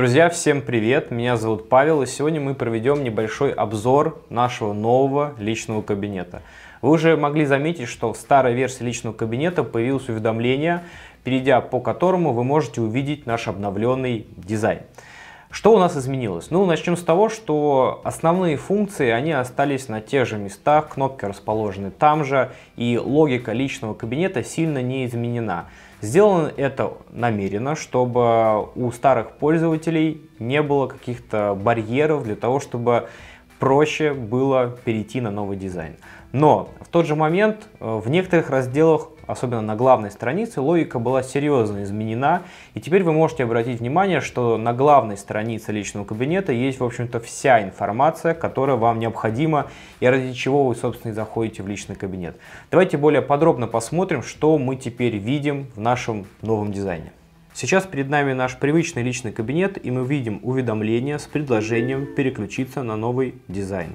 Друзья, всем привет! Меня зовут Павел, и сегодня мы проведем небольшой обзор нашего нового личного кабинета. Вы уже могли заметить, что в старой версии личного кабинета появилось уведомление, перейдя по которому вы можете увидеть наш обновленный дизайн. Что у нас изменилось? Ну, начнем с того, что основные функции, они остались на тех же местах, кнопки расположены там же, и логика личного кабинета сильно не изменена. Сделано это намеренно, чтобы у старых пользователей не было каких-то барьеров для того, чтобы проще было перейти на новый дизайн. Но в тот же момент э, в некоторых разделах особенно на главной странице, логика была серьезно изменена. И теперь вы можете обратить внимание, что на главной странице личного кабинета есть, в общем-то, вся информация, которая вам необходима и ради чего вы, собственно, и заходите в личный кабинет. Давайте более подробно посмотрим, что мы теперь видим в нашем новом дизайне. Сейчас перед нами наш привычный личный кабинет, и мы видим уведомление с предложением переключиться на новый дизайн.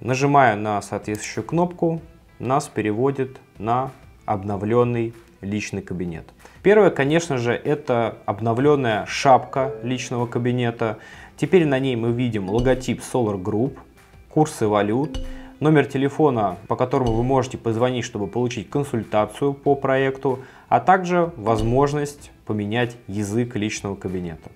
Нажимая на соответствующую кнопку, нас переводит на обновленный личный кабинет. Первое, конечно же, это обновленная шапка личного кабинета. Теперь на ней мы видим логотип Solar Group, курсы валют, номер телефона, по которому вы можете позвонить, чтобы получить консультацию по проекту, а также возможность поменять язык личного кабинета.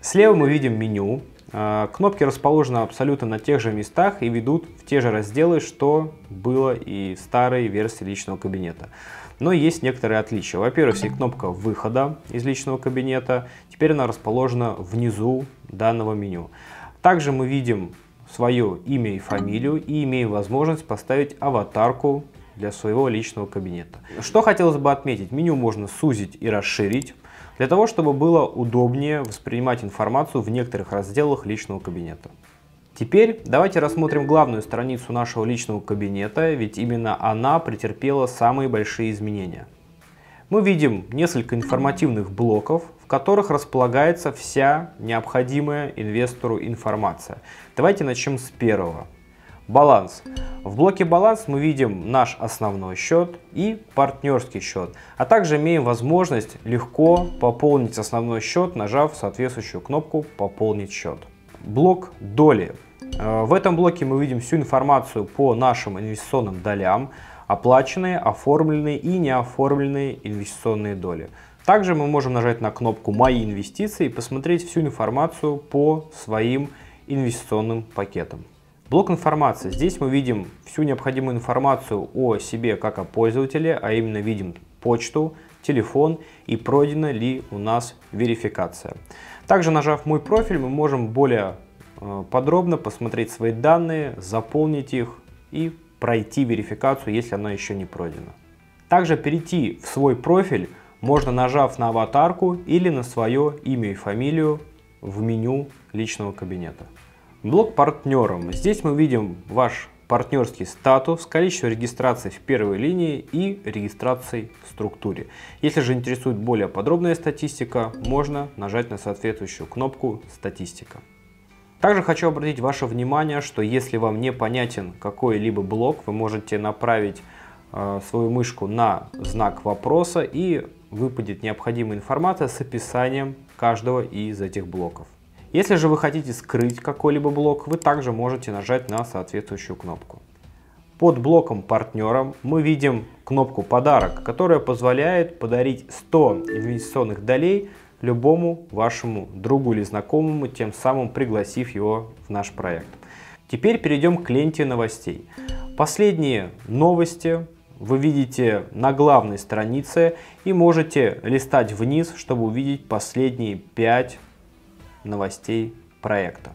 Слева мы видим меню, а, кнопки расположены абсолютно на тех же местах и ведут в те же разделы, что было и в старой версии личного кабинета. Но есть некоторые отличия. Во-первых, есть кнопка выхода из личного кабинета. Теперь она расположена внизу данного меню. Также мы видим свое имя и фамилию и имеем возможность поставить аватарку для своего личного кабинета. Что хотелось бы отметить, меню можно сузить и расширить для того, чтобы было удобнее воспринимать информацию в некоторых разделах личного кабинета. Теперь давайте рассмотрим главную страницу нашего личного кабинета, ведь именно она претерпела самые большие изменения. Мы видим несколько информативных блоков, в которых располагается вся необходимая инвестору информация. Давайте начнем с первого – Баланс. В блоке баланс мы видим наш основной счет и партнерский счет, а также имеем возможность легко пополнить основной счет, нажав соответствующую кнопку «Пополнить счет». Блок доли. Э, в этом блоке мы видим всю информацию по нашим инвестиционным долям, оплаченные, оформленные и неоформленные инвестиционные доли. Также мы можем нажать на кнопку «Мои инвестиции» и посмотреть всю информацию по своим инвестиционным пакетам. Блок информации. Здесь мы видим всю необходимую информацию о себе как о пользователе, а именно видим почту, телефон и пройдена ли у нас верификация. Также нажав «Мой профиль» мы можем более э, подробно посмотреть свои данные, заполнить их и пройти верификацию, если она еще не пройдена. Также перейти в свой профиль можно нажав на аватарку или на свое имя и фамилию в меню личного кабинета. Блок партнером. Здесь мы видим ваш партнерский статус, количество регистраций в первой линии и регистраций в структуре. Если же интересует более подробная статистика, можно нажать на соответствующую кнопку «Статистика». Также хочу обратить ваше внимание, что если вам не понятен какой-либо блок, вы можете направить э, свою мышку на знак вопроса и выпадет необходимая информация с описанием каждого из этих блоков. Если же вы хотите скрыть какой-либо блок, вы также можете нажать на соответствующую кнопку. Под блоком партнера мы видим кнопку «Подарок», которая позволяет подарить 100 инвестиционных долей любому вашему другу или знакомому, тем самым пригласив его в наш проект. Теперь перейдем к ленте новостей. Последние новости вы видите на главной странице и можете листать вниз, чтобы увидеть последние 5 новостей проекта.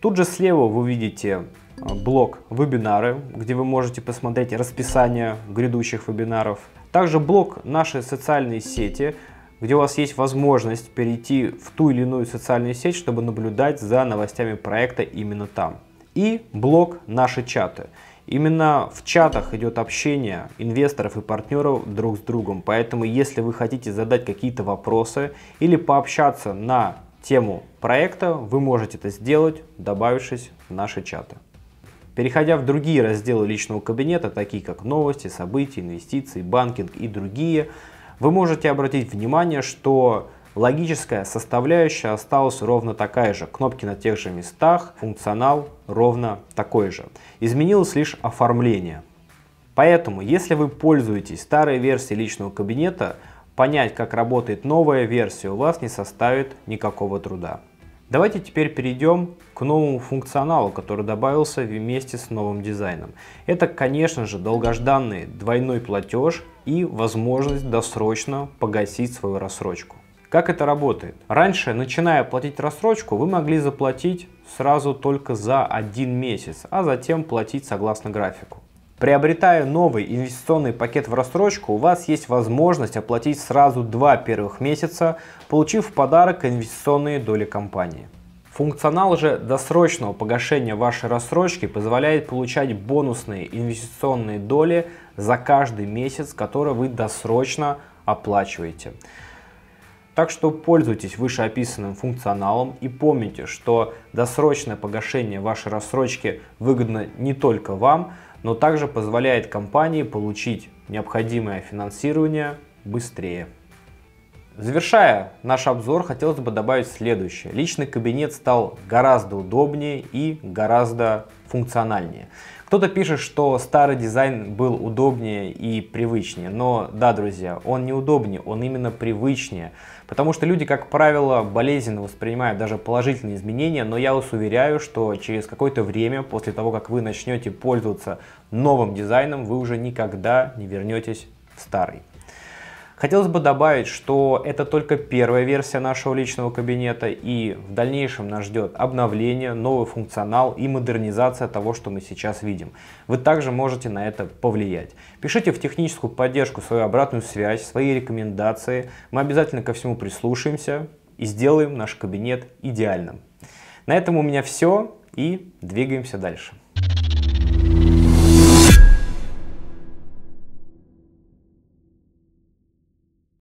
Тут же слева вы увидите э, блок вебинары, где вы можете посмотреть расписание грядущих вебинаров. Также блок наши социальные сети, где у вас есть возможность перейти в ту или иную социальную сеть, чтобы наблюдать за новостями проекта именно там. И блок «Наши чаты». Именно в чатах идет общение инвесторов и партнеров друг с другом, поэтому если вы хотите задать какие-то вопросы или пообщаться на тему проекта, вы можете это сделать, добавившись в наши чаты. Переходя в другие разделы личного кабинета, такие как новости, события, инвестиции, банкинг и другие, вы можете обратить внимание, что логическая составляющая осталась ровно такая же. Кнопки на тех же местах, функционал ровно такой же. Изменилось лишь оформление. Поэтому, если вы пользуетесь старой версией личного кабинета, Понять, как работает новая версия у вас не составит никакого труда. Давайте теперь перейдем к новому функционалу, который добавился вместе с новым дизайном. Это, конечно же, долгожданный двойной платеж и возможность досрочно погасить свою рассрочку. Как это работает? Раньше, начиная платить рассрочку, вы могли заплатить сразу только за один месяц, а затем платить согласно графику. Приобретая новый инвестиционный пакет в рассрочку, у вас есть возможность оплатить сразу два первых месяца, получив в подарок инвестиционные доли компании. Функционал же досрочного погашения вашей рассрочки позволяет получать бонусные инвестиционные доли за каждый месяц, который вы досрочно оплачиваете. Так что пользуйтесь вышеописанным функционалом и помните, что досрочное погашение вашей рассрочки выгодно не только вам, но также позволяет компании получить необходимое финансирование быстрее. Завершая наш обзор, хотелось бы добавить следующее. Личный кабинет стал гораздо удобнее и гораздо функциональнее. Кто-то пишет, что старый дизайн был удобнее и привычнее. Но да, друзья, он неудобнее, он именно привычнее. Потому что люди, как правило, болезненно воспринимают даже положительные изменения, но я вас уверяю, что через какое-то время, после того, как вы начнете пользоваться новым дизайном, вы уже никогда не вернетесь в старый. Хотелось бы добавить, что это только первая версия нашего личного кабинета, и в дальнейшем нас ждет обновление, новый функционал и модернизация того, что мы сейчас видим. Вы также можете на это повлиять. Пишите в техническую поддержку свою обратную связь, свои рекомендации. Мы обязательно ко всему прислушаемся и сделаем наш кабинет идеальным. На этом у меня все, и двигаемся дальше.